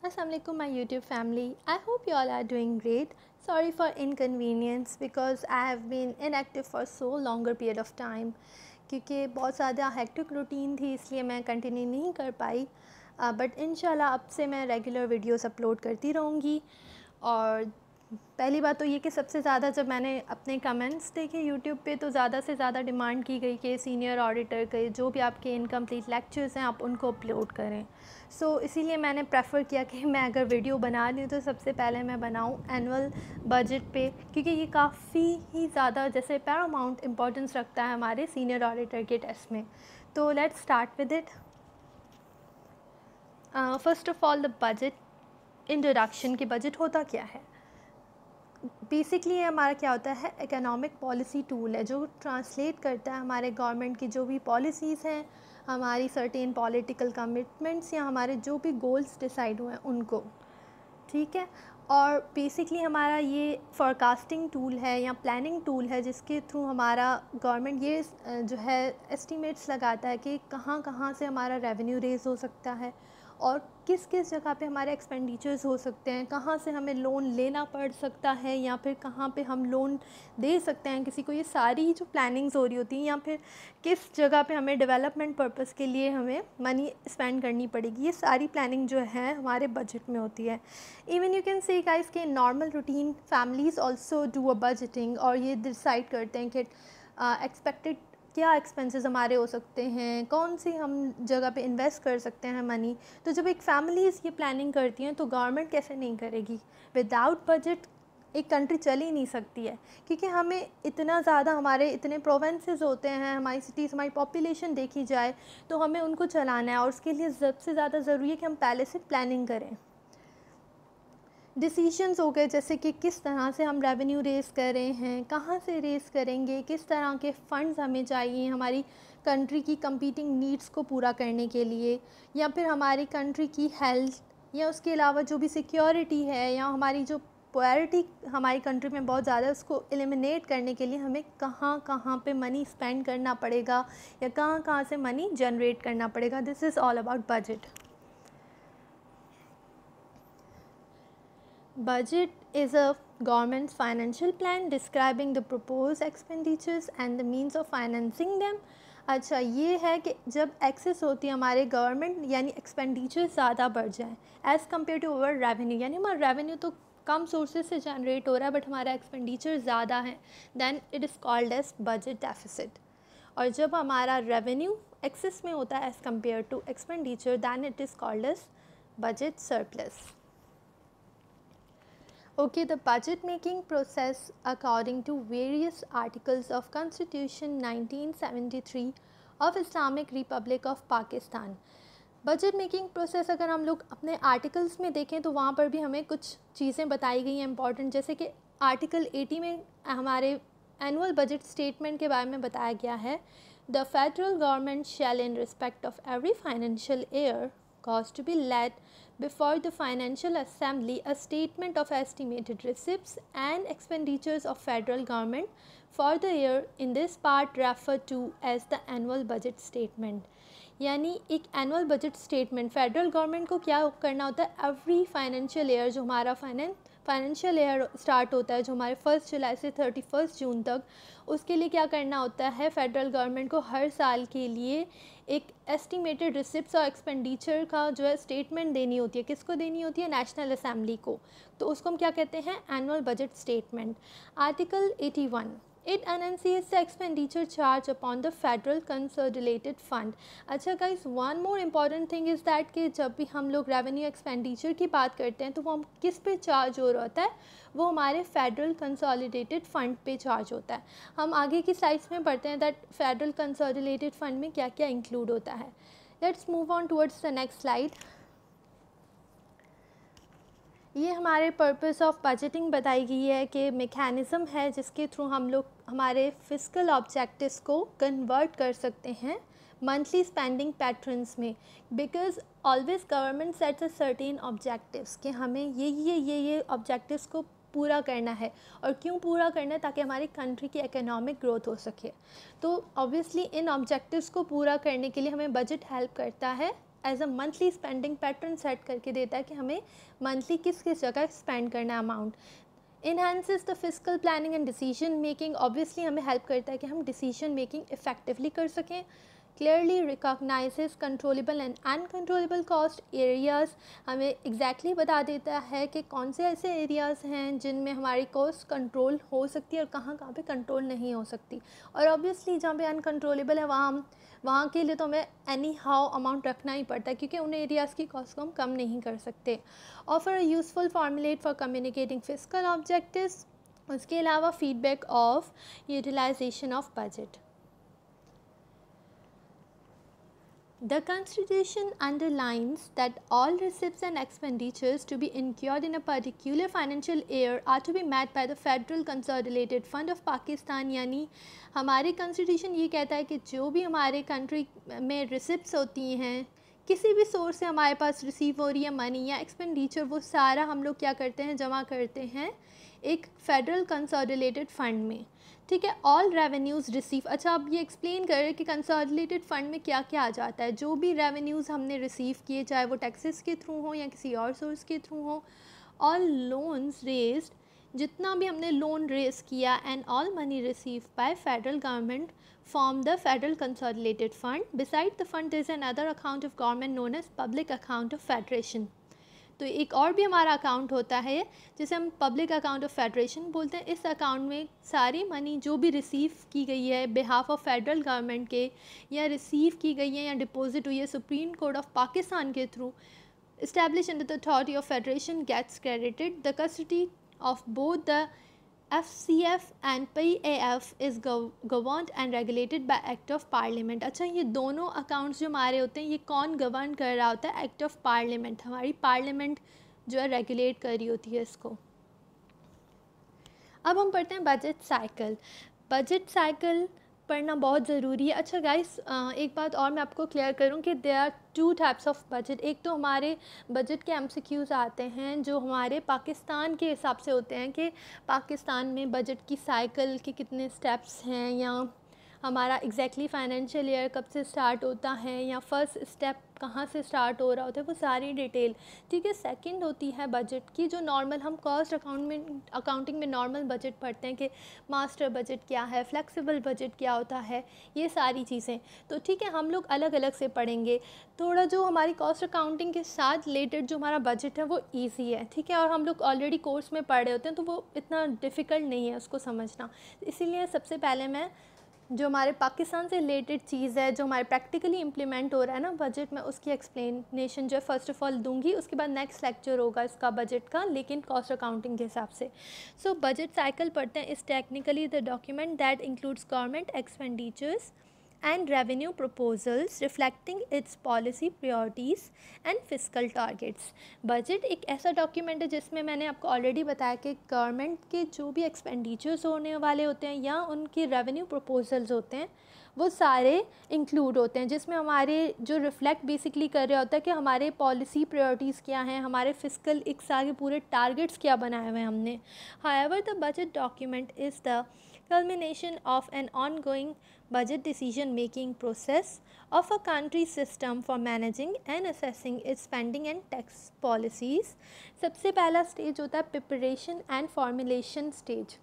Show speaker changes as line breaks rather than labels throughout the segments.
Assalamualaikum my YouTube family. I hope you all are doing great. Sorry for inconvenience because I have been inactive for so longer period of time. क्योंकि बहुत ज़्यादा hectic routine थी इसलिए मैं continue नहीं कर पाई Uh, but इन अब से मैं regular videos upload करती रहूँगी और पहली बात तो ये कि सबसे ज़्यादा जब मैंने अपने कमेंट्स देखे यूट्यूब पे तो ज़्यादा से ज़्यादा डिमांड की गई कि सीनियर ऑडिटर के जो भी आपके इनकम्प्लीट लेक्चर्स हैं आप उनको अपलोड करें सो so, इसीलिए मैंने प्रेफर किया कि मैं अगर वीडियो बना लूँ तो सबसे पहले मैं बनाऊँ एनुअल बजट पे क्योंकि ये काफ़ी ही ज़्यादा जैसे पैरामाउंट इंपॉर्टेंस रखता है हमारे सीनियर ऑडिटर के टेस्ट में तो let start with it first of all the budget introduction के बजट होता क्या है बेसिकली ये हमारा क्या होता है इकोनॉमिक पॉलिसी टूल है जो ट्रांसलेट करता है हमारे गवर्नमेंट की जो भी पॉलिसीज़ हैं हमारी सर्टेन पॉलिटिकल कमिटमेंट्स या हमारे जो भी गोल्स डिसाइड हुए हैं उनको ठीक है और बेसिकली हमारा ये फॉरकास्टिंग टूल है या प्लानिंग टूल है जिसके थ्रू हमारा गवर्नमेंट ये जो है एस्टिमेट्स लगाता है कि कहाँ कहाँ से हमारा रेवेन्यू रेज़ हो सकता है और किस किस जगह पे हमारे एक्सपेंडिचर्स हो सकते हैं कहाँ से हमें लोन लेना पड़ सकता है या फिर कहाँ पे हम लोन दे सकते हैं किसी को ये सारी जो प्लानिंग्स हो रही होती हैं या फिर किस जगह पे हमें डेवलपमेंट पर्पस के लिए हमें मनी स्पेंड करनी पड़ेगी ये सारी प्लानिंग जो है हमारे बजट में होती है even you can say guys के normal routine families also do a budgeting और ये डिसाइड करते हैं कि एक्सपेक्टेड uh, क्या एक्सपेंसेस हमारे हो सकते हैं कौन सी हम जगह पे इन्वेस्ट कर सकते हैं मनी तो जब एक फैमिलीज़ ये प्लानिंग करती हैं तो गवर्नमेंट कैसे नहीं करेगी विदाउट बजट एक कंट्री चल ही नहीं सकती है क्योंकि हमें इतना ज़्यादा हमारे इतने प्रोवेंसेस होते हैं हमारी सिटीज़ हमारी पॉपुलेशन देखी जाए तो हमें उनको चलाना है और उसके लिए सबसे ज़्यादा ज़रूरी है कि हम पहले से प्लानिंग करें डिसीजंस हो गए जैसे कि किस तरह से हम रेवेन्यू रेस कर रहे हैं कहाँ से रेस करेंगे किस तरह के फ़ंड्स हमें चाहिए हमारी कंट्री की कंपीटिंग नीड्स को पूरा करने के लिए या फिर हमारी कंट्री की हेल्थ या उसके अलावा जो भी सिक्योरिटी है या हमारी जो प्रायोरिटी हमारी कंट्री में बहुत ज़्यादा है उसको एलिमिनेट करने के लिए हमें कहाँ कहाँ पे मनी स्पेंड करना पड़ेगा या कहाँ कहाँ से मनी जनरेट करना पड़ेगा this is all about budget Budget is a government's financial plan describing the proposed expenditures and the means of financing them. अच्छा ये है कि जब एक्सेस होती है हमारे गवर्नमेंट यानी एक्सपेंडिचर ज़्यादा बढ़ जाए as compare to over revenue यानी हमारा रेवेन्यू तो कम सोर्सेज से जनरेट हो रहा है बट हमारा एक्सपेंडिचर ज़्यादा है then it is called as budget deficit और जब हमारा रेवेन्यू एक्सेस में होता है as compare to expenditure then it is called as budget surplus Okay, the budget making process according to various articles of Constitution 1973 of Islamic Republic of Pakistan. Budget making process अगर हम लोग अपने articles में देखें तो वहाँ पर भी हमें कुछ चीज़ें बताई गई हैं इम्पॉर्टेंट जैसे कि आर्टिकल 80 में हमारे एनुअल बजट स्टेटमेंट के बारे में बताया गया है the federal government shall in respect of every financial year caused to be led before the Financial Assembly a statement of estimated receipts and expenditures of federal government for the year in this part referred to as the annual budget statement. यानी एक annual budget statement federal government को क्या करना होता है every financial year जो हमारा finance financial year start होता है जो हमारे फर्स्ट जुलाई से थर्टी फर्स्ट जून तक उसके लिए क्या करना होता है फेडरल गवर्नमेंट को हर साल के लिए एक एस्टिमेटेड रिसिप्ट और एक्सपेंडिचर का जो है स्टेटमेंट देनी होती है किसको देनी होती है नेशनल असेंबली को तो उसको हम क्या कहते हैं annual budget statement article eighty one C enunciates the expenditure charge upon the federal consolidated fund अच्छा guys one more important thing is that कि जब भी हम लोग रेवेन्यू एक्सपेंडिचर की बात करते हैं तो वो हम किस पे चार्ज हो रहा होता है वो हमारे फेडरल कंसोलिडेटेड फंड पे चार्ज होता है हम आगे की स्लाइड्स में पढ़ते हैं दैट फेडरल कंसोलिडेटेड फंड में क्या क्या इंक्लूड होता है let's move on towards the next slide ये हमारे पर्पस ऑफ बजटिंग बताई गई है कि मेकैनिज़म है जिसके थ्रू हम लोग हमारे फिजिकल ऑब्जेक्टिव्स को कन्वर्ट कर सकते हैं मंथली स्पेंडिंग पैटर्न्स में because always government sets a certain objectives कि हमें ये ये ये ये ऑब्जेक्टिव्स को पूरा करना है और क्यों पूरा करना है ताकि हमारी कंट्री की इकोनॉमिक ग्रोथ हो सके तो ऑब्वियसली इन ऑब्जेक्टिव्स को पूरा करने के लिए हमें बजट हेल्प करता है as a monthly spending pattern set करके देता है कि हमें मंथली किस किस जगह स्पेंड करना है amount enhances the physical planning and decision making obviously हमें हेल्प करता है कि हम डिसीजन मेकिंग इफ़ेक्टिवली कर सकें clearly recognizes controllable and uncontrollable cost areas हमें एग्जैक्टली exactly बता देता है कि कौन से ऐसे एरियाज़ हैं जिनमें हमारी कॉस्ट कंट्रोल हो सकती है और कहाँ कहाँ पे कंट्रोल नहीं हो सकती और ऑब्वियसली जहाँ पे uncontrollable है वहाँ हम वहाँ के लिए तो हमें एनी हाउ अमाउंट रखना ही पड़ता है क्योंकि उन एरियाज़ की कॉस्ट को हम कम नहीं कर सकते offer a useful formulate for communicating physical objectives उसके अलावा feedback of utilization of budget The Constitution underlines that all receipts and expenditures to be incurred in a particular financial year are to be met by the Federal Consolidated Fund of Pakistan यानी हमारे Constitution ये कहता है कि जो भी हमारे country में रिसिप्ट होती हैं किसी भी सोर्स से हमारे पास रिसीव हो रही है मनी या एक्सपेंडिचर वो सारा हम लोग क्या करते हैं जमा करते हैं एक फेडरल कंसोलिडेटेड फ़ंड में ठीक है ऑल रेवेन्यूज़ रिसीव अच्छा अब ये एक्सप्लेन कर रहे हैं कि कंसॉलिडेटेड फंड में क्या क्या आ जाता है जो भी रेवेन्यूज़ हमने रिसीव किए चाहे वो टैक्सेस के थ्रू हो या किसी और सोर्स के थ्रू हो ऑल लोन्स रेज जितना भी हमने लोन रेस किया and all money receive by federal government form the federal consolidated fund beside the fund is an other account of government known as public account of federation तो एक और भी हमारा account होता है जिसे हम पब्लिक अकाउंट ऑफ फेडरेशन बोलते हैं इस अकाउंट में सारी मनी जो भी रिसीव की गई है बिहाफ ऑफ फेडरल गवर्नमेंट के या रिसीव की गई है या डिपॉजिट हुई है सुप्रीम कोर्ट ऑफ पाकिस्तान के through establish under the of federation gets credited the the of both the F and P is govern and regulated by act of parliament अच्छा ये दोनों अकाउंट्स जो हमारे होते हैं ये कौन गवर्न कर रहा होता है एक्ट ऑफ पार्लियामेंट हमारी पार्लियामेंट जो है रेगुलेट कर रही होती है इसको अब हम पढ़ते हैं बजट साइकिल बजट साइकिल पढ़ना बहुत ज़रूरी है अच्छा गाइस एक बात और मैं आपको क्लियर करूं कि there are two types of budget एक तो हमारे बजट के एमसीक्यूज़ आते हैं जो हमारे पाकिस्तान के हिसाब से होते हैं कि पाकिस्तान में बजट की साइकिल के कितने स्टेप्स हैं या हमारा एग्जैक्टली फाइनेंशियल ईयर कब से स्टार्ट होता है या फर्स्ट स्टेप कहाँ से स्टार्ट हो रहा होता है वो सारी डिटेल ठीक है सेकंड होती है बजट की जो नॉर्मल हम कॉस्ट अकाउंट में अकाउंटिंग में नॉर्मल बजट पढ़ते हैं कि मास्टर बजट क्या है फ्लेक्सिबल बजट क्या होता है ये सारी चीज़ें तो ठीक है हम लोग अलग अलग से पढ़ेंगे थोड़ा जो हमारी कॉस्ट अकाउंटिंग के साथ रिलेटेड जो हमारा बजट है वो ईजी है ठीक है और हम लोग ऑलरेडी कोर्स में पढ़ रहे होते हैं तो वो इतना डिफ़िकल्ट नहीं है उसको समझना इसीलिए सबसे पहले मैं जो हमारे पाकिस्तान से रिलेटेड चीज़ है जो हमारे प्रैक्टिकली इम्प्लीमेंट हो रहा है ना बजट में उसकी एक्सप्लेनेशन जो है फर्स्ट ऑफ ऑल दूंगी उसके बाद नेक्स्ट लेक्चर होगा इसका बजट का लेकिन कॉस्ट अकाउंटिंग के हिसाब से सो बजट साइकिल पढ़ते हैं is technically the document that includes government expenditures and revenue proposals reflecting its policy priorities and fiscal targets budget एक ऐसा document है जिसमें मैंने आपको already बताया कि government के जो भी expenditures होने वाले होते हैं या उनके revenue proposals होते हैं वो सारे include होते हैं जिसमें हमारे जो reflect basically कर रहा होता है कि हमारे policy priorities क्या हैं हमारे fiscal एक सारे पूरे targets क्या बनाए हुए हैं हमने however the budget document is the culmination of an ongoing budget decision making process of a country system for managing and assessing its spending and tax policies सबसे पहला स्टेज होता है प्रिपरेशन एंड फॉर्मुलेशन स्टेज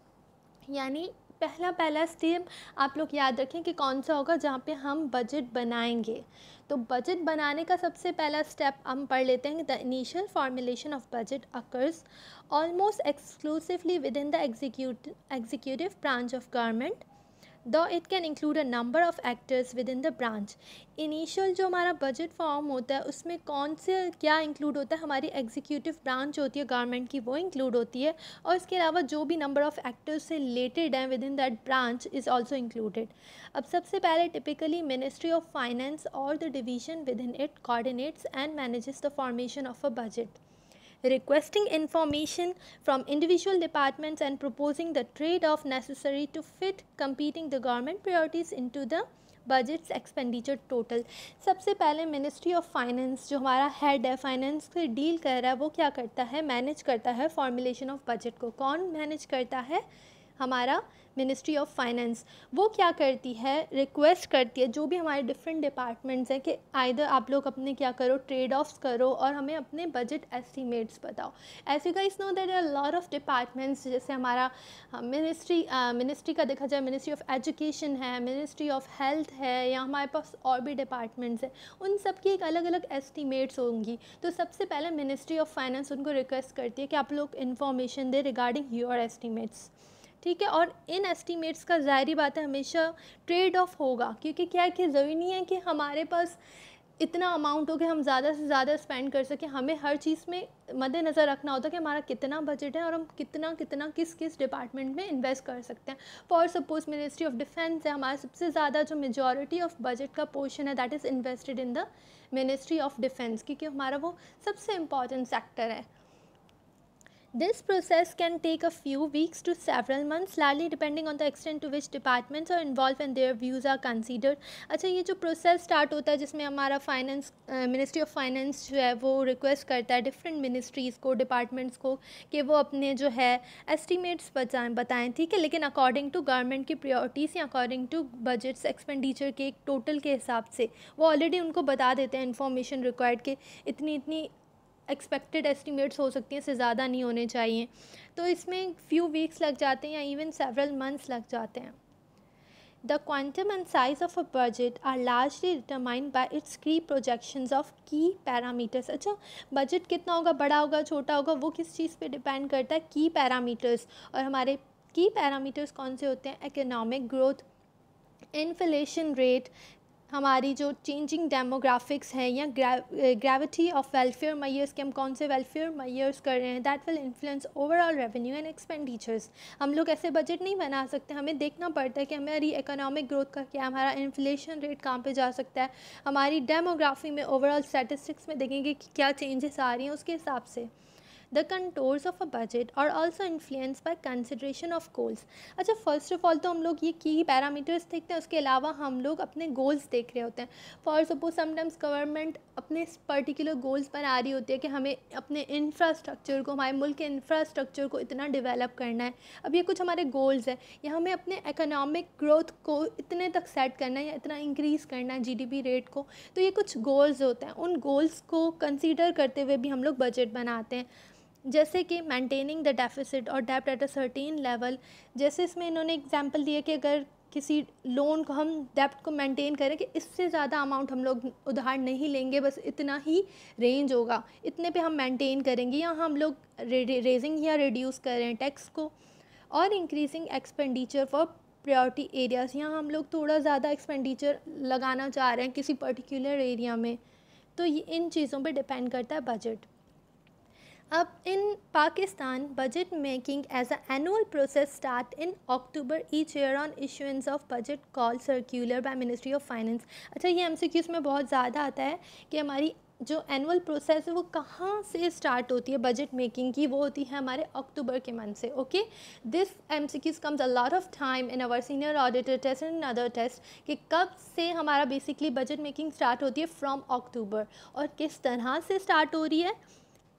यानी पहला पहला step आप लोग याद रखें कि कौन सा होगा जहाँ पे हम बजट बनाएंगे तो बजट बनाने का सबसे पहला स्टेप हम पढ़ लेते हैं the initial formulation of budget occurs almost exclusively within the executive branch of government though it can include a number of actors within the branch. Initial जो हमारा budget form होता है उसमें कौन से क्या include होता है हमारी executive branch होती है government की वो include होती है और इसके अलावा जो भी number of actors से related हैं within that branch is also included. अब सबसे पहले typically Ministry of Finance or the division within it coordinates and manages the formation of a budget. requesting information from individual departments and proposing the trade-off necessary to fit competing the government priorities into the budgets expenditure total सबसे पहले ministry of finance जो हमारा head है finance से deal कर रहा है वो क्या करता है मैनेज करता है फॉर्मुलेशन ऑफ बजट को कौन मैनेज करता है हमारा मिनिस्ट्री ऑफ फाइनेंस वो क्या करती है रिक्वेस्ट करती है जो भी हमारे डिफरेंट डिपार्टमेंट्स हैं कि आइर आप लोग अपने क्या करो ट्रेड ऑफ्स करो और हमें अपने बजट एस्टिमेट्स बताओ ऐसे का इस know there are lot of departments जैसे हमारा मिनिस्ट्री हाँ, मिनिस्ट्री का देखा जाए मिनिस्ट्री ऑफ एजुकेशन है मिनिस्ट्री ऑफ हेल्थ है या हमारे पास और भी डिपार्टमेंट्स हैं उन सब की एक अलग अलग एस्टिमेट्स होंगी तो सबसे पहले मिनिस्ट्री ऑफ फाइनेंस उनको रिक्वेस्ट करती है कि आप लोग इन्फॉर्मेशन दें रिगार्डिंग योर एस्टिमेट्स ठीक है और इन एस्टीमेट्स का ज़ाहरी बात है हमेशा ट्रेड ऑफ होगा क्योंकि क्या है कि ज़रूरी नहीं है कि हमारे पास इतना अमाउंट हो कि हम ज़्यादा से ज़्यादा स्पेंड कर सकें हमें हर चीज़ में मद्देनज़र रखना होता है कि हमारा कितना बजट है और हम कितना कितना किस किस डिपार्टमेंट में इन्वेस्ट कर सकते हैं for suppose ministry of defence है हमारा सबसे ज़्यादा जो मेजॉरिटी ऑफ बजट का पोर्शन है that is invested in the ministry of defence क्योंकि हमारा वो सबसे इम्पॉर्टेंट सेक्टर है This process can take a few weeks to several months, largely depending on the extent to which departments are involved and their views are considered. अच्छा ये जो process start होता है जिसमें हमारा finance ministry of finance जो है वो request करता है different ministries को departments को कि वो अपने जो है estimates बताएं बताएं ठीक है लेकिन according to government की priorities या according to budgets expenditure के एक total के हिसाब से वो already उनको बता देते हैं information required के इतनी इतनी एक्सपेक्टेड एस्टिमेट्स हो सकती हैं इससे ज़्यादा नहीं होने चाहिए तो इसमें फ्यू वीक्स लग जाते हैं या इवन सेवरल मंथ्स लग जाते हैं the quantum and size of a budget are largely determined by its key projection of key parameters अच्छा बजट कितना होगा बड़ा होगा छोटा होगा वो किस चीज़ पे डिपेंड करता है की पैरामीटर्स और हमारे की पैरामीटर्स कौन से होते हैं इकोनॉमिक ग्रोथ इन्फ्लेशन रेट हमारी जो चेंजिंग डेमोग्राफिक्स हैं या ग्रेविटी ऑफ वेलफेयर मैयर्स के हम कौन से वेलफेयर मैयर्स कर रहे हैं that will influence overall revenue and expenditures हम लोग ऐसे बजट नहीं बना सकते हमें देखना पड़ता है कि हमारी इकोनॉमिक ग्रोथ का क्या हमारा इन्फ्लेशन रेट कहाँ पर जा सकता है हमारी डेमोग्राफी में ओवरऑल स्टैटिस्टिक्स में देखेंगे कि क्या चेंजेस आ रही हैं उसके हिसाब से the contours of a budget और also influence by consideration of goals अच्छा फर्स्ट ऑफ ऑल तो हम लोग ये की पैरामीटर्स देखते हैं उसके अलावा हम लोग अपने गोल्स देख रहे होते हैं फॉर सपोज समटाइम्स गवर्नमेंट अपने पर्टिकुलर गोल्स बना रही होती है कि हमें अपने इंफ्रास्ट्रक्चर को हमारे मुल्क के इंफ्रास्ट्रक्चर को इतना डिवेलप करना है अब ये कुछ हमारे गोल्स हैं या हमें अपने इकोनॉमिक ग्रोथ को इतने तक सेट करना है या इतना इंक्रीज़ करना है जीडीपी रेट को तो ये कुछ गोल्स होते हैं उन गोल्स को कंसीडर करते हुए भी हम लोग बजट बनाते हैं जैसे कि मेंटेनिंग द डेफिसिट और डेप्ट एट अ सर्टेन लेवल जैसे इसमें इन्होंने एग्जांपल दिया कि अगर किसी लोन को हम डेप्ट को मेंटेन करें कि इससे ज़्यादा अमाउंट हम लोग उधार नहीं लेंगे बस इतना ही रेंज होगा इतने पे हम मेंटेन करेंगे या हम लोग रेजिंग या रिड्यूस करें टैक्स को और increasing expenditure for priority areas यहाँ हम लोग थोड़ा ज़्यादा एक्सपेंडिचर लगाना चाह रहे हैं किसी पर्टिकुलर एरिया में तो ये इन चीज़ों पर डिपेंड करता है बजट अब in Pakistan budget making as a annual process start in October each year on issuance of budget call circular by ministry of finance अच्छा ये एमसीक्यूज़ में बहुत ज़्यादा आता है कि हमारी जो एनुअल प्रोसेस है वो कहाँ से स्टार्ट होती है बजट मेकिंग की वो होती है हमारे अक्टूबर के मंथ से okay this M C Qs comes a lot of time in our senior auditor test and other test कि कब से हमारा बेसिकली बजट मेकिंग स्टार्ट होती है फ्रॉम अक्टूबर और किस तरह से स्टार्ट हो रही है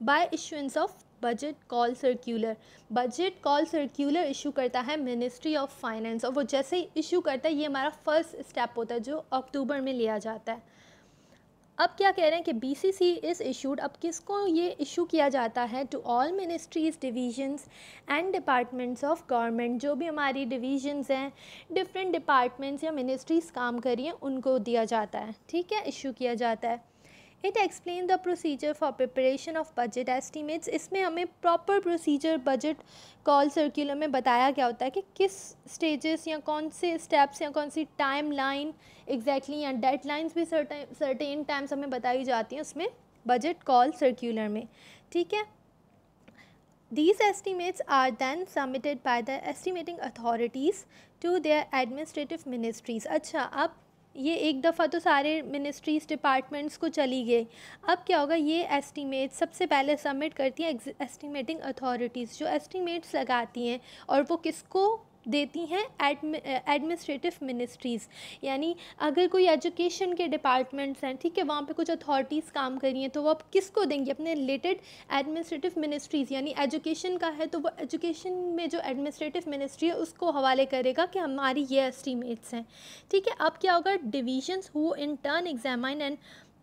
by issuance of budget call circular budget call circular issue करता है मिनिस्ट्री ऑफ फाइनेंस और वो जैसे ही इशू करता है ये हमारा फर्स्ट स्टेप होता है जो अक्टूबर में लिया जाता है अब क्या कह रहे हैं कि B C C is issued अब किसको ये इशू किया जाता है to all ministries divisions and departments of government जो भी हमारी डिवीजन्स हैं डिफरेंट डिपार्टमेंट्स या मिनिस्ट्रीज़ काम करिए उनको दिया जाता है ठीक है इशू किया जाता है it explain the procedure for preparation of budget estimates इसमें हमें proper procedure budget call circular में बताया गया होता है कि किस स्टेजेस या कौन से स्टेप्स या कौन सी टाइम लाइन एग्जैक्टली या डेड लाइन्स भी सर्टेन टाइम्स हमें बताई जाती हैं उसमें बजट कॉल सर्कुलर में ठीक है these estimates are then submitted by the estimating authorities to their administrative ministries अच्छा अब ये एक दफ़ा तो सारे मिनिस्ट्रीज़ डिपार्टमेंट्स को चली गई अब क्या होगा ये एस्टीमेट सबसे पहले सबमिट करती हैं एस्टीमेटिंग अथॉरिटीज़ जो एस्टीमेट्स लगाती हैं और वो किसको देती हैं एडमिनिस्ट्रेटिव मिनिस्ट्रीज़ यानी अगर कोई एजुकेशन के डिपार्टमेंट्स हैं ठीक है वहाँ पे कुछ अथॉरिटीज़ काम कर रही हैं तो वो आप किसको देंगी अपने रिलेटेड एडमिनिस्ट्रेटिव मिनिस्ट्रीज़ यानी एजुकेशन का है तो वो एजुकेशन में जो एडमिनिस्ट्रेटिव मिनिस्ट्री है उसको हवाले करेगा कि हमारी ये एस्टीमेट्स हैं ठीक है अब क्या होगा divisions who in turn examine and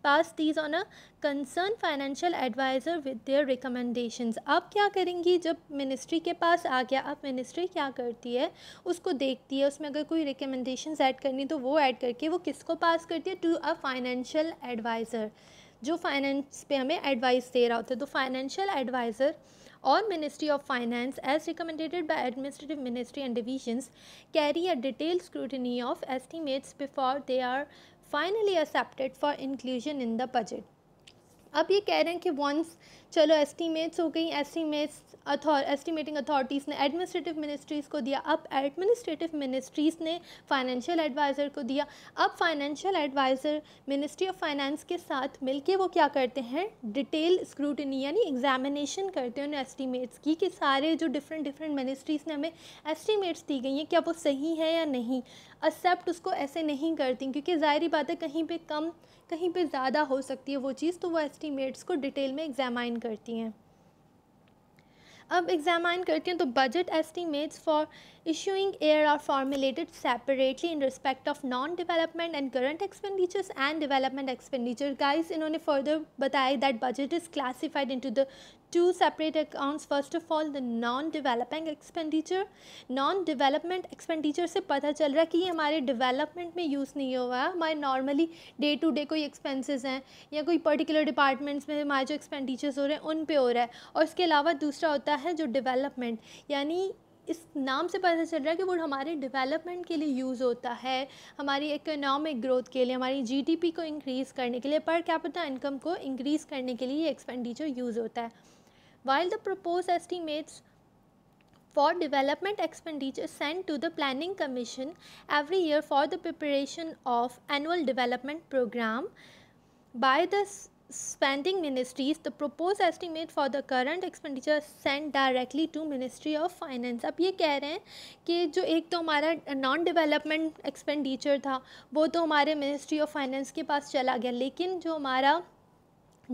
pass these on a concern financial adviser with their recommendation आप क्या करेंगी जब मिनिस्ट्री के पास आ गया अब मिनिस्ट्री क्या करती है उसको देखती है उसमें अगर कोई रिकमेंडेशंस ऐड करनी तो वो ऐड करके वो किसको पास करती है टू अ फाइनेंशियल एडवाइज़र जो फाइनेंस पे हमें एडवाइस दे रहा होता है तो फाइनेंशियल एडवाइज़र और ministry of finance as recommendated by administrative ministry and divisions carry a detail scrutiny of estimates before they are finally accepted for inclusion in the budget अब ये कह रहे हैं कि वंस चलो एस्टीमेट्स हो गई एस्टीमेट्स अथॉर एस्टिमेटिंग अथॉरिटीज़ ने एडमिनिस्ट्रेटिव मिनिस्ट्रीज़ को दिया अब एडमिनिस्ट्रेटिव मिनिस्ट्रीज़ ने फाइनेंशियल एडवाइज़र को दिया अब financial adviser ministry of finance के साथ मिलके वो क्या करते हैं डिटेल स्क्रूटनी यानी एग्जामिनेशन करते हैं उन एस्टिमेट्स की कि सारे जो डिफरेंट डिफरेंट मिनिस्ट्रीज़ ने हमें एस्टिमेट्स दी गई हैं क्या वो सही है या नहीं एक्सेप्ट उसको ऐसे नहीं करती क्योंकि ज़ाहरी बात है कहीं पर कम कहीं पर ज़्यादा हो सकती है वो चीज़ तो वो एस्टिमेट्स को डिटेल में एग्जामाइन करती हैं अब एग्जामाइन करती हूँ तो budget estimates for issuing year are formulated separately in respect of non development and current expenditures and development expenditure guys इन्होंने फर्दर बताया that budget is classified into the two separate accounts first of all the non developing expenditure non development expenditure से पता चल रहा है कि ये हमारे development में use नहीं हुआ है हमारे normally day to day कोई expenses हैं या कोई particular departments में हमारे जो expenditures हो रहे हैं उन पे हो रहा है और इसके अलावा दूसरा होता है जो development यानी इस नाम से पता चल रहा है कि वो हमारे डेवलपमेंट के लिए यूज़ होता है हमारी इकोनॉमिक ग्रोथ के लिए हमारी जीडीपी को इंक्रीज़ करने के लिए पर कैपिटल इनकम को इंक्रीज़ करने के लिए ये एक्सपेंडिचर यूज़ होता है while the proposed estimates for development expenditure sent to the planning commission every year for the preparation of annual development program by the spending ministries the proposed estimate for the current expenditure sent directly to ministry of finance ab ye keh rahe hain ki jo ek to hamara non development expenditure tha wo to hamare ministry of finance ke paas chala gaya lekin jo hamara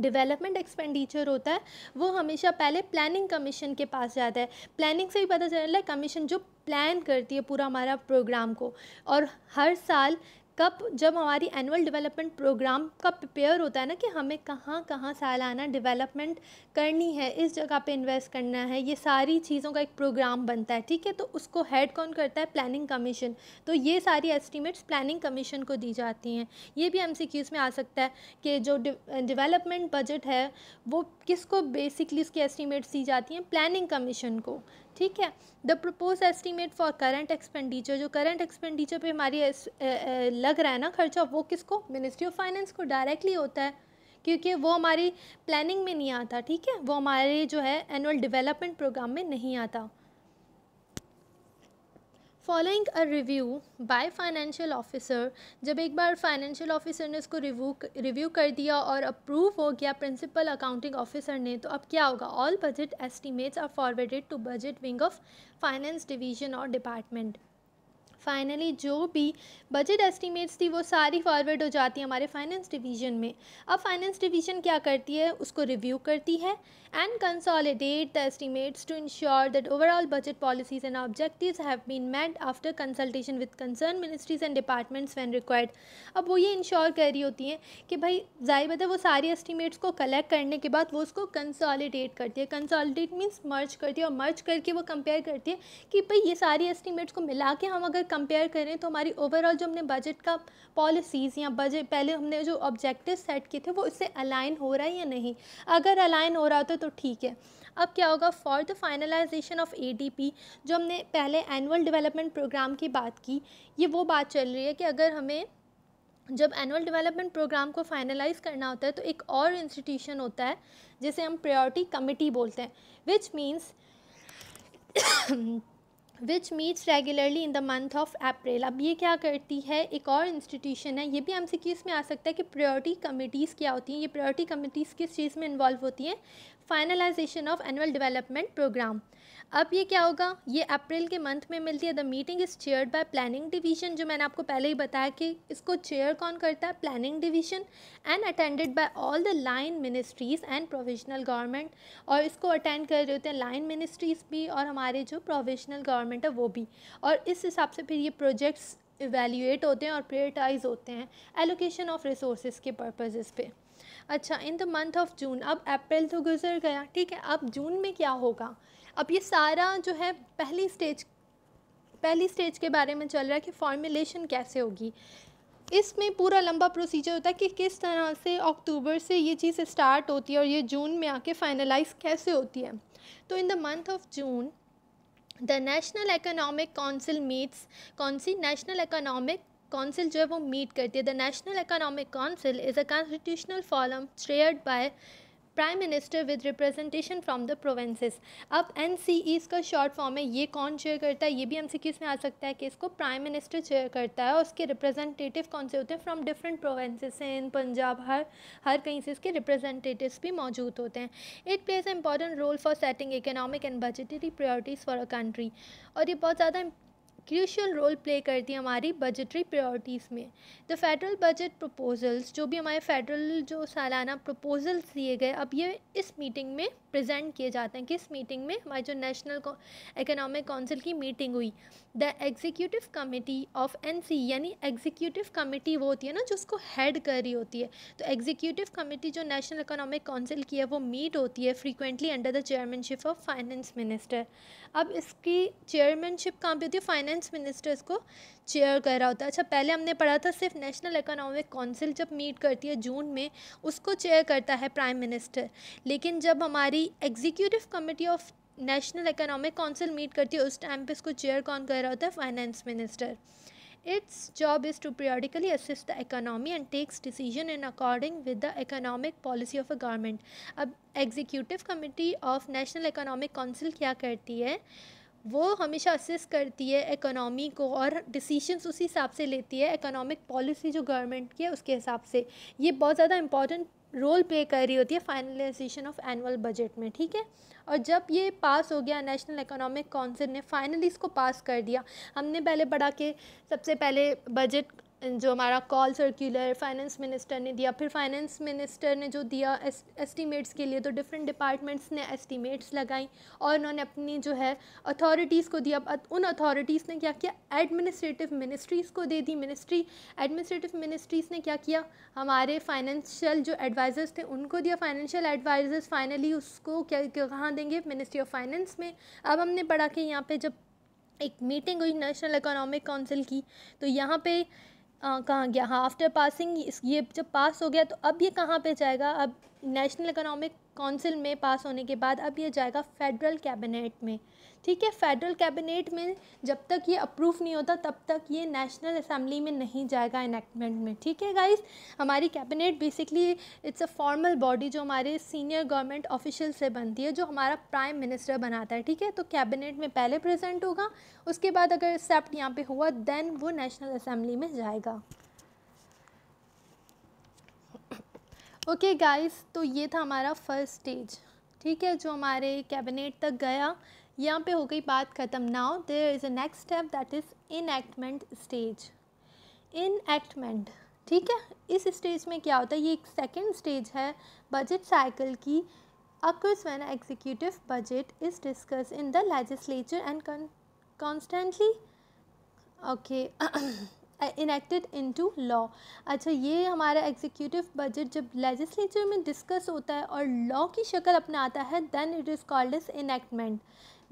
development expenditure होता है वो हमेशा पहले planning commission के पास जाता है planning से ही पता चल रहा है कमीशन जो प्लान करती है पूरा हमारा प्रोग्राम को और हर साल कब जब हमारी एनुअल डेवलपमेंट प्रोग्राम का प्रिपेयर होता है ना कि हमें कहाँ कहाँ सालाना डेवलपमेंट करनी है इस जगह पे इन्वेस्ट करना है ये सारी चीज़ों का एक प्रोग्राम बनता है ठीक है तो उसको हेड कौन करता है प्लानिंग कमीशन तो ये सारी एस्टिमेट्स प्लानिंग कमीशन को दी जाती हैं ये भी एम में आ सकता है कि जो डिवेलपमेंट बजट है वो किसको बेसिकली उसकी एस्टिमेट्स दी जाती हैं प्लानिंग कमीशन को ठीक है the propose estimate for current expenditure जो करंट एक्सपेंडिचर पे हमारी लग रहा है ना खर्चा वो किसको मिनिस्ट्री ऑफ फाइनेंस को डायरेक्टली होता है क्योंकि वो हमारी प्लानिंग में नहीं आता ठीक है वो हमारे जो है एनुअल डेवलपमेंट प्रोग्राम में नहीं आता following a review by financial officer जब एक बार फाइनेंशियल ऑफिसर ने उसको रिव्यू रिव्यू कर दिया और अप्रूव हो गया प्रिंसिपल अकाउंटिंग ऑफिसर ने तो अब क्या होगा all budget estimates are forwarded to budget wing of finance division और डिपार्टमेंट फाइनली जो भी बजट एस्टिमेट्स थी वो सारी फॉरवर्ड हो जाती है हमारे फाइनेंस डिवीजन में अब फाइनेंस डिवीजन क्या करती है उसको रिव्यू करती है and consolidate the estimates to ensure that overall budget policies and objectives have been met after consultation with concern ministries and departments when required अब वो ये इंश्योर कर रही होती हैं कि भाई जाहिर बात है वो सारी एस्टिमेट्स को कलेक्ट करने के बाद वो उसको कंसॉलीडेट करती है कंसॉलीडेट मीन्स मर्ज करती है और मर्ज करके वो कंपेयर करती है कि भाई ये सारी एस्टिमेट्स को मिला के हम अगर कंपेयर करें तो हमारी ओवरऑल जो हमने बजट का पॉलिसीज़ या बजट पहले हमने जो ऑब्जेक्टिव सेट किए थे वो इससे अलाइन हो रहा है या नहीं अगर अलाइन हो रहा होता तो ठीक है अब क्या होगा for the finalization of a जो हमने पहले एनुअल डेवलपमेंट प्रोग्राम की बात की ये वो बात चल रही है कि अगर हमें जब एनुअल डेवलपमेंट प्रोग्राम को फाइनलाइज करना होता है तो एक और इंस्टीट्यूशन होता है जिसे हम प्रायोरिटी कमेटी बोलते हैं which means which meets regularly in the month of April अब ये क्या करती है एक और इंस्टीट्यूशन है ये भी एम में आ सकता है कि प्रायोरिटी कमिटीज़ क्या होती हैं ये प्रायोरिटी कमिटीज़ किस चीज़ में इन्वॉल्व होती हैं finalization of annual development program अब ये क्या होगा ये अप्रैल के मंथ में मिलती है the meeting is chaired by planning division जो मैंने आपको पहले ही बताया कि इसको चेयर कौन करता है planning division and attended by all the line ministries and provisional government और इसको अटेंड कर रहे होते हैं लाइन मिनिस्ट्रीज़ भी और हमारे जो प्रोविजनल गवर्नमेंट है वो भी और इस हिसाब से फिर ये प्रोजेक्ट्स इवेल्यूएट होते हैं और प्रियोरिटाइज होते हैं एलोकेशन ऑफ रिसोर्स के पर्पजेज़ पे अच्छा in the month of June अब अप्रैल तो गुजर गया ठीक है अब जून में क्या होगा अब ये सारा जो है पहली स्टेज पहली स्टेज के बारे में चल रहा है कि फॉर्मुलेशन कैसे होगी इसमें पूरा लंबा प्रोसीजर होता है कि किस तरह से अक्टूबर से ये चीज़ स्टार्ट होती है और ये जून में आके फाइनलाइज कैसे होती है तो in the month of June the national economic council meets कौन सी नेशनल इकोनॉमिक काउंसिल जो है वो मीट करती है the national economic council is a constitutional forum chaired by prime minister with representation from the provinces अब N का short form है ये कौन चेयर करता है ये भी एम में आ सकता है कि इसको प्राइम मिनिस्टर चेयर करता है और उसके रिप्रेजेंटेटिव कौन से होते हैं from different provinces in Punjab हर हर कहीं से इसके रिप्रेजेंटेटिव भी मौजूद होते हैं it plays important role for setting economic and budgetary priorities for a country और ये बहुत ज़्यादा क्रूशल रोल प्ले करती है हमारी बजटरी प्रायोरिटीज़ में द फेडरल बजट प्रपोजल्स जो भी हमारे फेडरल जो सालाना प्रपोजल्स दिए गए अब ये इस मीटिंग में प्रेजेंट किए जाते हैं किस मीटिंग में हमारी जो नेशनल इकोनॉमिक काउंसिल की मीटिंग हुई the executive committee of C यानी एग्जीक्यूटिव कमेटी वो होती है ना जो उसको हेड कर रही होती है तो एग्जीक्यूटिव कमेटी जो नेशनल इकोनॉमिक काउंसिल की है वो मीट होती है frequently under the chairmanship of finance minister अब इसकी चेयरमैनशिप कहाँ पे होती है फाइनेंस मिनिस्टर इसको चेयर कर रहा होता है अच्छा पहले हमने पढ़ा था सिर्फ नेशनल इकोनॉमिक काउंसिल जब मीट करती है जून में उसको चेयर करता है प्राइम मिनिस्टर लेकिन जब हमारी executive committee of national economic council meet करती है उस टाइम पे इसको चेयर कौन कर रहा होता है finance minister it's job is to periodically assist the economy and takes decision in according with the economic policy of a government अब executive committee of national economic council क्या करती है वो हमेशा असिस्ट करती है इकोनॉमी को और डिसीजन उसी हिसाब से लेती है इकोनॉमिक पॉलिसी जो गवर्नमेंट की है उसके हिसाब से ये बहुत ज़्यादा इंपॉर्टेंट रोल प्ले कर रही होती है फाइनलाइजेशन ऑफ एनुअल बजट में ठीक है और जब ये पास हो गया नेशनल इकोनॉमिक काउंसिल ने फाइनली इसको पास कर दिया हमने पहले पढ़ा के सबसे पहले बजट जो हमारा कॉल सर्कुलर फाइनेंस मिनिस्टर ने दिया फिर फाइनेंस मिनिस्टर ने जो दिया एस्टिमेट्स के लिए तो डिफरेंट डिपार्टमेंट्स ने एस्टीमेट्स लगाई और उन्होंने अपनी जो है अथॉरिटीज़ को दिया उन अथॉरिटीज़ ने क्या किया एडमिनिस्ट्रेटिव मिनिस्ट्रीज़ को दे दी मिनिस्ट्री एडमिनिस्ट्रेटिव मिनिस्ट्रीज़ ने क्या किया हमारे फाइनेंशियल जो एडवाइज़र्स थे उनको दिया फाइनेंशियल एडवाइज़र्स फाइनली उसको क्या कहाँ देंगे मिनिस्ट्री ऑफ फाइनेंस में अब हमने पढ़ा कि यहाँ पर जब एक मीटिंग हुई नेशनल इकोनॉमिक काउंसिल की तो यहाँ पे कहाँ गया हाँ आफ्टर पासिंग ये जब पास हो गया तो अब ये कहाँ पे जाएगा अब नेशनल इकोनॉमिक काउंसिल में पास होने के बाद अब ये जाएगा फेडरल कैबिनेट में ठीक है फेडरल कैबिनेट में जब तक ये अप्रूव नहीं होता तब तक ये नेशनल असेंबली में नहीं जाएगा इनैक्टमेंट में ठीक है गाइस हमारी cabinet basically it's a formal body जो हमारे सीनियर गवर्नमेंट ऑफिशियल से बनती है जो हमारा प्राइम मिनिस्टर बनाता है ठीक है तो कैबिनेट में पहले प्रेजेंट होगा उसके बाद अगर एक्सेप्ट यहाँ पर हुआ देन वो नेशनल असेंबली में जाएगा ओके okay गाइस तो ये था हमारा फर्स्ट स्टेज ठीक है जो हमारे कैबिनेट तक गया यहाँ पे हो गई बात ख़त्म now there is a next step that is enactment stage enactment ठीक है इस स्टेज में क्या होता है ये एक सेकेंड स्टेज है बजट साइकिल की occurs when executive budget is discuss in the legislature and constantly okay enacted into law अच्छा ये हमारा एग्जीक्यूटिव बजट जब लेजिस्लेचर में डिस्कस होता है और लॉ की शक्ल अपना आता है then it is called is enactment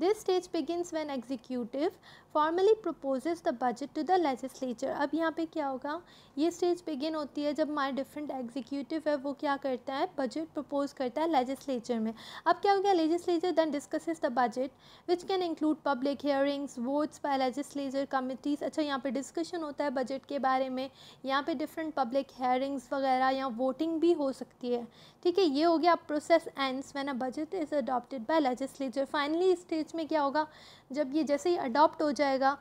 This stage begins when executive formally proposes the budget to the legislature अब यहाँ पे क्या होगा ये स्टेज बिगिन होती है जब हमारे डिफरेंट एग्जीक्यूटिव है वो क्या करता है बजट प्रपोज करता है लेजिस्लेचर में अब क्या हो गया legislature then discusses the budget which can include public hearings votes by legislature committees अच्छा यहाँ पे डिस्कशन होता है बजट के बारे में यहाँ पे डिफरेंट पब्लिक हेयरिंग्स वगैरह या वोटिंग भी हो सकती है ठीक है ये हो गया process ends when a budget is adopted by legislature finally stage में क्या होगा जब ये जैसे ही अडॉप्ट हो जाएगा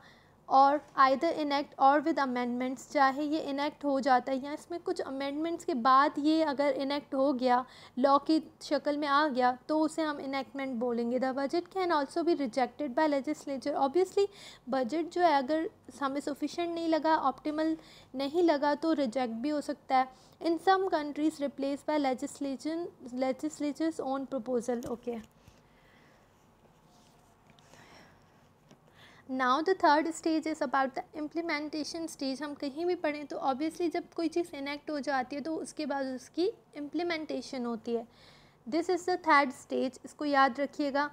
और आइदर इनेक्ट और विद अमेंडमेंट्स चाहे ये इनेक्ट हो जाता है या इसमें कुछ अमेंडमेंट्स के बाद ये अगर इनेक्ट हो गया लॉ की शक्ल में आ गया तो उसे हम इनेक्टमेंट बोलेंगे द बजट कैन ऑल्सो भी rejected by legislature obviously budget जो है अगर हमें सफिशेंट नहीं लगा ऑप्टिमल नहीं लगा तो रिजेक्ट भी हो सकता है in some countries replace by legislature legislature's own proposal okay now the third stage is about the implementation stage हम कहीं भी पढ़ें तो ऑब्वियसली जब कोई चीज़ इनेक्ट हो जाती है तो उसके बाद उसकी इम्प्लीमेंटेशन होती है this is the third stage इसको याद रखिएगा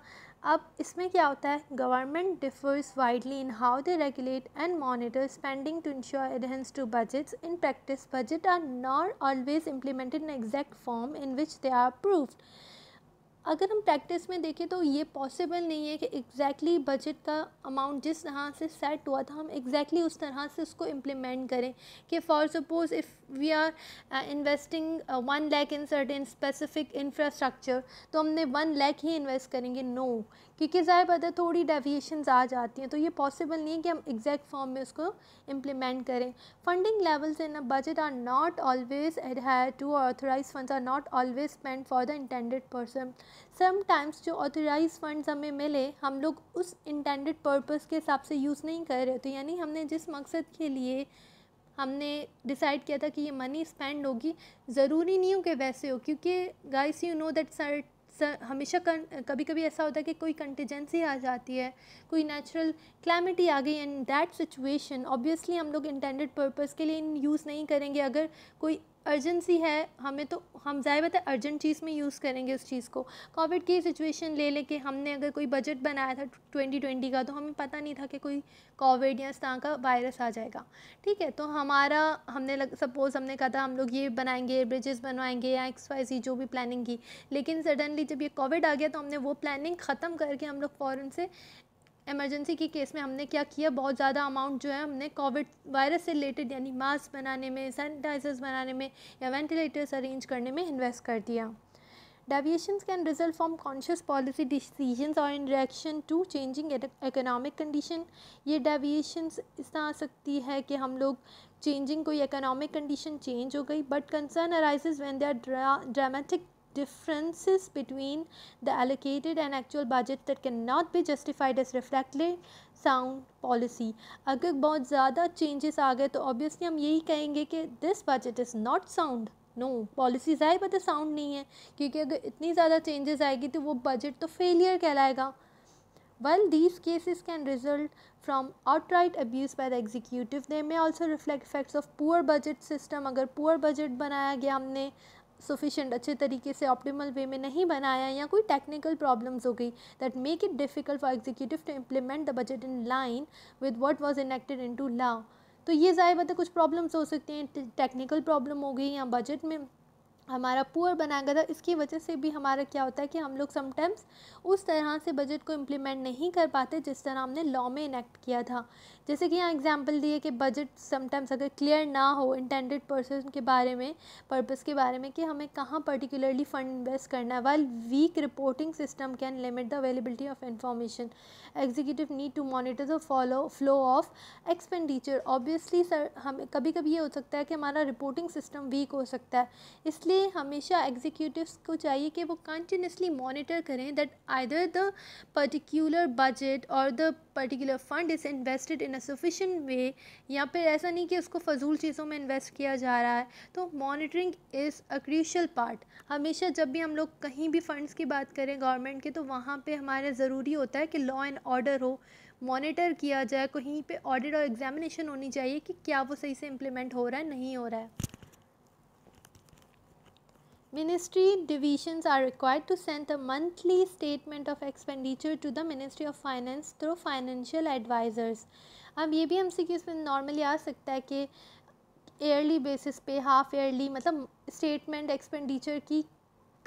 अब इसमें क्या होता है government differs widely in how they regulate and monitor spending to ensure adherence to budgets in practice budget are not always implemented in exact form in which they are approved अगर हम प्रैक्टिस में देखें तो ये possible नहीं है कि exactly exactly बजट का अमाउंट जिस तरह से सेट हुआ था हम एग्जैक्टली exactly उस तरह से उसको इम्प्लीमेंट करें कि for suppose if we are investing one lakh in certain specific infrastructure तो हमने वन लैक ही इन्वेस्ट करेंगे नो no. क्योंकि ज़ाहिर बात है थोड़ी डेविएशन आ जाती हैं तो ये पॉसिबल नहीं है कि हम एग्जैक्ट फॉर्म में उसको इम्प्लीमेंट करें funding levels in a budget are not always adhere to authorize funds are not always spend for the intended person sometimes जो ऑथोराइज फंड्स हमें मिले हम लोग उस इंटेंडेड पर्पज़ के हिसाब से यूज़ नहीं कर रहे तो यानी हमने जिस मकसद के लिए हमने डिसाइड किया था कि ये मनी स्पेंड होगी ज़रूरी नहीं हो कि वैसे हो क्योंकि गाइस यू नो दैट सर्ट हमेशा कभी कभी ऐसा होता है कि कोई कंटीजेंसी आ जाती है कोई नेचुरल क्लैमिटी आ गई एंड दैट सिचुएशन ऑब्वियसली हम लोग इंटेंडेड पर्पज़ के लिए इन यूज़ नहीं करेंगे अगर कोई अर्जेंसी है हमें तो हम जाहिर बात है अर्जेंट चीज़ में यूज़ करेंगे उस चीज़ को कोविड की सिचुएशन ले लेके हमने अगर कोई बजट बनाया था 2020 का तो हमें पता नहीं था कि कोई कोविड या इस तरह का वायरस आ जाएगा ठीक है तो हमारा हमने लग सपोज़ हमने कहा था हम लोग ये बनाएंगे ब्रिजेस बनवाएंगे या एक्स वाई सी जो भी प्लानिंग की लेकिन सडनली जब ये कोविड आ गया तो हमने वो प्लानिंग ख़त्म करके हम लोग फ़ौर से इमरजेंसी के केस में हमने क्या किया बहुत ज़्यादा अमाउंट जो है हमने कोविड वायरस से रिलेटेड यानी मास्क बनाने में सैनिटाइजर्स बनाने में या वेंटिलेटर्स अरेंज करने में इन्वेस्ट कर दिया deviation can result from conscious policy decision और in reaction to changing economic condition ये डेविएशंस इस तरह आ सकती है कि हम लोग चेंजिंग कोई इकोनॉमिक कंडीशन चेंज हो गई but concern arise when they are ड्रा dramatic differences between the allocated and actual budget that cannot be justified as reflected sound policy. अगर बहुत ज़्यादा changes आ गए तो obviously हम यही कहेंगे कि this budget is not sound. No policy जाए पता साउंड नहीं है क्योंकि अगर इतनी ज़्यादा चेंजेस आएगी तो वो बजट तो फेलियर कहलाएगा While these cases can result from outright abuse by the executive, they may also reflect effects of poor budget system. अगर poor budget बनाया गया हमने सफिशेंट अच्छे तरीके से ऑप्टिमल वे में नहीं बनाया या कोई टेक्निकल प्रॉब्लम्स हो गई that make it difficult for executive to implement the budget in line with what was enacted to law तो ये ज़ाहिर बात है कुछ प्रॉब्लम्स हो सकती हैं टेक्निकल प्रॉब्लम हो गई या बजट में हमारा पुअर बनाया गया था इसकी वजह से भी हमारा क्या होता है कि हम लोग समटाइम्स उस तरह से बजट को इम्प्लीमेंट नहीं कर पाते जिस तरह हमने लॉ में इनेक्ट किया था जैसे कि यहाँ एग्जांपल दिए कि बजट समटाइम्स अगर क्लियर ना हो इंटेंडेड पर्सन के बारे में पर्पस के बारे में कि हमें कहाँ पर्टिकुलरली फ़ंड इन्वेस्ट करना है वाल weak reporting system can limit the availability of information executive need to monitor the follow flow of expenditure obviously sir हमें कभी कभी ये हो सकता है कि हमारा रिपोर्टिंग सिस्टम वीक हो सकता है इसलिए इसलिए हमेशा एग्जीक्यूटिव को चाहिए कि वो कंटिन्यूसली मॉनिटर करें that either the particular budget और the particular fund is invested in a sufficient way या फिर ऐसा नहीं कि उसको फजूल चीज़ों में इन्वेस्ट किया जा रहा है तो monitoring is a crucial part हमेशा जब भी हम लोग कहीं भी फ़ंड्स की बात करें गवर्नमेंट के तो वहाँ पे हमारे ज़रूरी होता है कि लॉ एंड ऑर्डर हो मॉनिटर किया जाए कहीं पे ऑडिट और एग्जामिनेशन होनी चाहिए कि क्या वो सही से इम्प्लीमेंट हो रहा है नहीं हो रहा है Ministry divisions are required to send a monthly statement of expenditure to the Ministry of Finance through financial advisors. अब ये भी एम सी क्यूज़ में नॉर्मली आ सकता है कि ईयरली बेसिस पे हाफ ईयरली मतलब स्टेटमेंट एक्सपेंडिचर की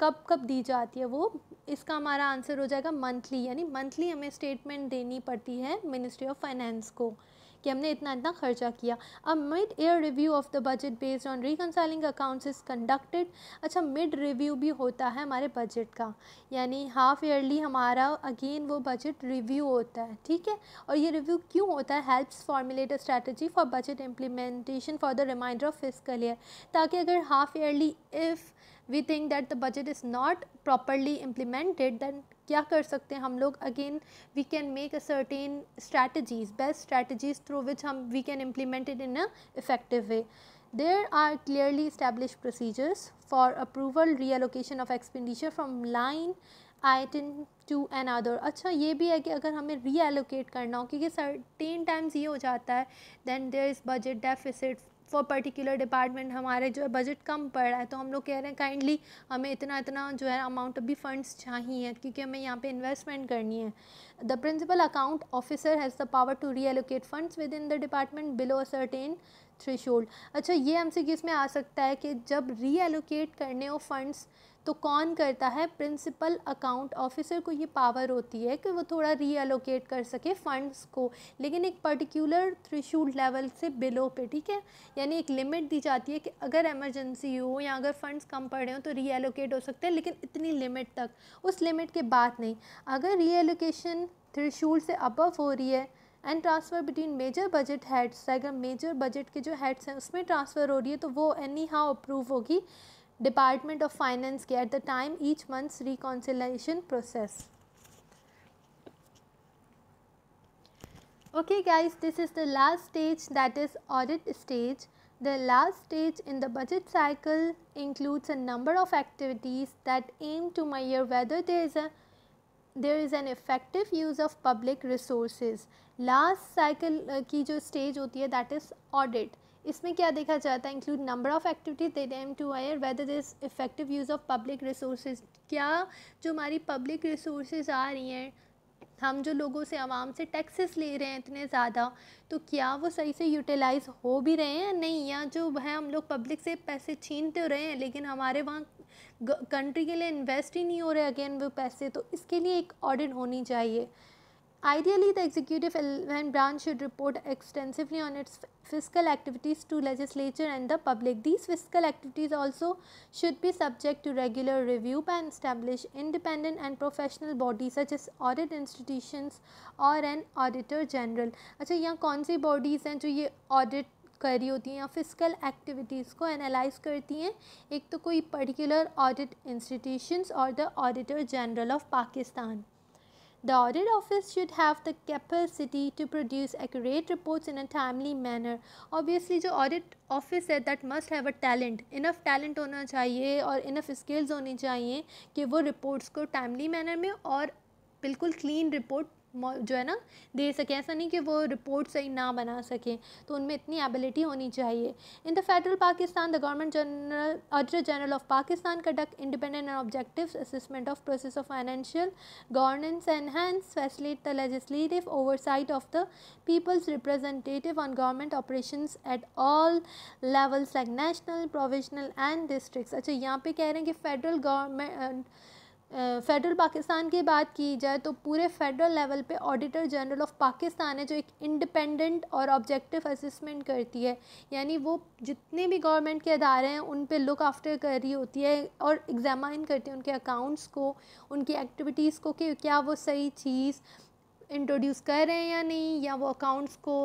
कब कब दी जाती है वो इसका हमारा आंसर हो जाएगा मंथली यानी मंथली हमें स्टेटमेंट देनी पड़ती है मिनिस्ट्री ऑफ फाइनेंस को कि हमने इतना इतना खर्चा किया अब mid year review of the budget based on reconciling accounts is conducted अच्छा मिड रिव्यू भी होता है हमारे बजट का यानी हाफ ईयरली हमारा अगेन वो बजट रिव्यू होता है ठीक है और ये रिव्यू क्यों होता है helps formulate a strategy for budget implementation for the reminder of physical year ताकि अगर half yearly if we think that the budget is not properly implemented then क्या कर सकते हैं हम लोग again we can make a certain strategies best strategies through which हम we can implement it in a effective way there clearly establish procedures for approval for of expenditure of line I ton to an other अच्छा ये भी है कि अगर हमें reallocate करना हो क्योंकि सर्टेन टाइम्स ये हो जाता है then there is budget deficit for particular department हमारे जो है बजट कम पड़ रहा है तो हम लोग कह रहे हैं काइंडली हमें इतना इतना जो है अमाउंट अभी फ़ंड्स चाहिए क्योंकि हमें यहाँ पे इन्वेस्टमेंट करनी है the principal account officer has the power to reallocate funds within the department below a certain threshold अच्छा ये हमसे किस में आ सकता है कि जब रीएलोकेट करने हो फंड्स तो कौन करता है प्रिंसिपल अकाउंट ऑफिसर को ये पावर होती है कि वो थोड़ा रीअलोकेट कर सके फंड्स को लेकिन एक पर्टिकुलर थ्रिशूल लेवल से बिलो पे ठीक है यानी एक लिमिट दी जाती है कि अगर एमरजेंसी हो या अगर फंड्स कम पड़े हों तो रीएलोकेट हो सकते हैं लेकिन इतनी लिमिट तक उस लिमिट के बाद नहीं अगर रीएलोकेशन थ्रिशूल से अबव हो रही है and transfer between major budget heads अगर मेजर बजट के जो हेड्स हैं उसमें ट्रांसफ़र हो रही है तो वो एनी हाउ अप्रूव होगी Department of Finance get at the time each month's reconciliation process. Okay guys, this is the last stage that is audit stage. The last stage in the budget cycle includes a number of activities that aim to measure whether there is a there is an effective use of public resources. Last cycle uh, stage होती that is audit. इसमें क्या देखा जाता है include number of activities they deem to air whether is effective use of public resource क्या जो हमारी public resource आ रही हैं हम जो लोगों से आवाम से टैक्सेस ले रहे हैं इतने ज़्यादा तो क्या वो सही से यूटिलाइज़ हो भी रहे हैं नहीं या जो है हम लोग पब्लिक से पैसे छीन तो रहे हैं लेकिन हमारे वहाँ कंट्री के लिए इन्वेस्ट ही नहीं हो रहे अगेन वो पैसे तो इसके लिए एक ऑडिट होनी चाहिए Ideally, the executive and branch should report extensively on its fiscal activities to legislature and the public. These fiscal activities also should be subject to regular review by an established independent and professional body such as audit institutions or an auditor general. अच्छा यहाँ कौन सी bodies हैं जो ये audit कर रही होती हैं या फिजिकल एक्टिविटीज़ को एनालाइज करती हैं एक तो कोई पर्टिकुलर ऑडिट इंस्टीट्यूशंस और the auditor general of Pakistan The audit office should have the capacity to produce accurate reports in a timely manner. Obviously जो audit office है that must have a talent. Enough talent होना चाहिए और enough skills होनी चाहिए कि वो reports को timely manner में और बिल्कुल clean report जो है ना दे सकें ऐसा नहीं कि वो रिपोर्ट सही ना बना सकें तो उनमें इतनी एबिलिटी होनी चाहिए in the federal Pakistan the government general attorney general of Pakistan conduct independent and objective assessment of process of financial governance enhance facilitate the legislative oversight of the peoples representative on government operation at all levels like national provisional and districts अच्छा यहाँ पे कह रहे हैं कि federal government federal Pakistan की बात की जाए तो पूरे फेडरल लेवल पे ऑडिटर जनरल ऑफ पाकिस्तान है जो एक इंडिपेंडेंट और ऑब्जेक्टिव असेसमेंट करती है यानी वो जितने भी गवर्नमेंट के अदारे हैं उन पे लुक आफ्टर कर रही होती है और एग्जामाइन करती है उनके अकाउंट्स को उनकी एक्टिविटीज़ को कि क्या वो सही चीज़ इंट्रोड्यूस कर रहे हैं या नहीं या वो अकाउंट्स को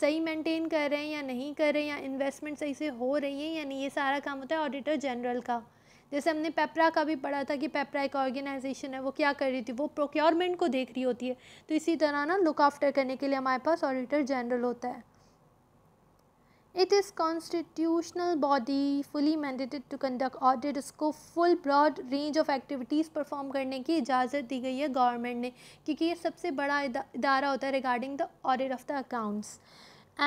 सही मेंटेन कर रहे हैं या नहीं कर रहे हैं या इन्वेस्टमेंट सही से हो रही है या नहीं ये सारा काम होता है ऑडिटर जनरल का जैसे हमने पेपरा का भी पढ़ा था कि पेपरा एक ऑर्गेनाइजेशन है वो क्या कर रही थी वो प्रोक्योरमेंट को देख रही होती है तो इसी तरह ना लुक आफ्टर करने के लिए हमारे पास ऑडिटर जनरल होता है it is constitutional body fully mandated to conduct audit उसको full broad range of activities perform करने की इजाज़त दी गई है गवर्नमेंट ने क्योंकि ये सबसे बड़ा इदारा होता है regarding the audit of the accounts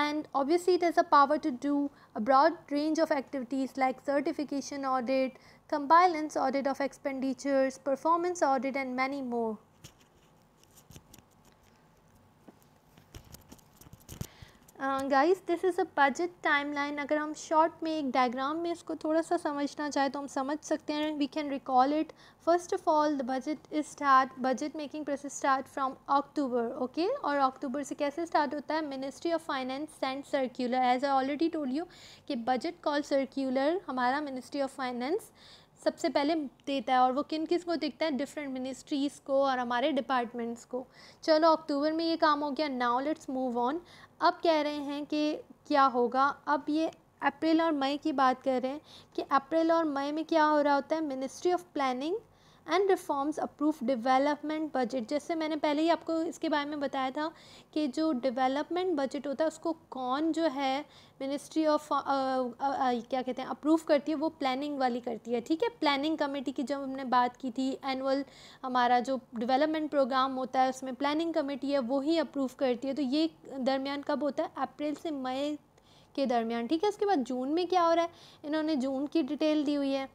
and obviously it has power to do a broad range of activities like certification audit, compliance audit of expenditures, performance audit and many more. Guys this is a budget timeline अगर हम short में एक diagram में इसको थोड़ा सा समझना चाहे तो हम समझ सकते हैं we can recall it first of all the budget is start budget making process start from October okay और अक्टूबर से कैसे स्टार्ट होता है ministry of finance send circular as I already told you कि बजट कॉल सर्क्यूलर हमारा ministry of finance सबसे पहले देता है और वो किन किस को देखता है डिफरेंट मिनिस्ट्रीज़ को और हमारे डिपार्टमेंट्स को चलो अक्टूबर में ये काम हो गया नाउ लेट्स मूव ऑन अब कह रहे हैं कि क्या होगा अब ये अप्रैल और मई की बात कर रहे हैं कि अप्रैल और मई में क्या हो रहा होता है ministry of planning and reforms approve development budget जैसे मैंने पहले ही आपको इसके बारे में बताया था कि जो डेवलपमेंट बजट होता है उसको कौन जो है ministry of uh, uh, uh, क्या कहते हैं अप्रूव करती है वो प्लानिंग वाली करती है ठीक है प्लानिंग कमेटी की जब हमने बात की थी एनुअल हमारा जो डेवलपमेंट प्रोग्राम होता है उसमें प्लानिंग कमेटी है वो ही अप्रूव करती है तो ये दरमियान कब होता है अप्रैल से मई के दरमियान ठीक है उसके बाद जून में क्या हो रहा है इन्होंने जून की डिटेल दी हुई है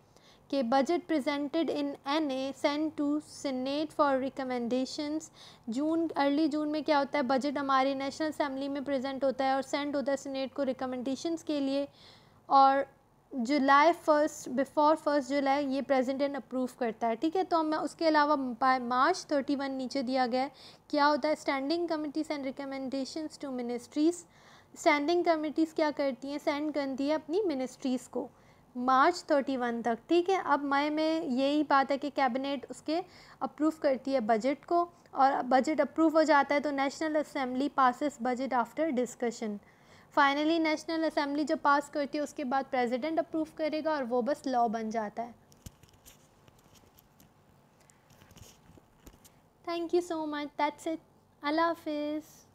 के budget presented in N A send to senate for recommendations June early June में क्या होता है बजट हमारे नेशनल असम्बली में प्रेजेंट होता है और सेंड होता है सिनेट को रिकमेंडेशंस के लिए और July first before first July ये प्रेजेंट एंड अप्रूव करता है ठीक है तो हम उसके अलावा बाय मार्च थर्टी वन नीचे दिया गया है क्या होता है standing committees and recommendations to ministries standing committees क्या करती हैं सेंड करती है अपनी मिनिस्ट्रीज़ को मार्च 31 तक ठीक है अब मई में यही बात है कि कैबिनेट उसके अप्रूव करती है बजट को और बजट अप्रूव हो जाता है तो national assembly passes budget after discussion finally national assembly जो पास करती है उसके बाद प्रेसिडेंट अप्रूव करेगा और वो बस लॉ बन जाता है thank you so much that's it अल्लाह हाफिज़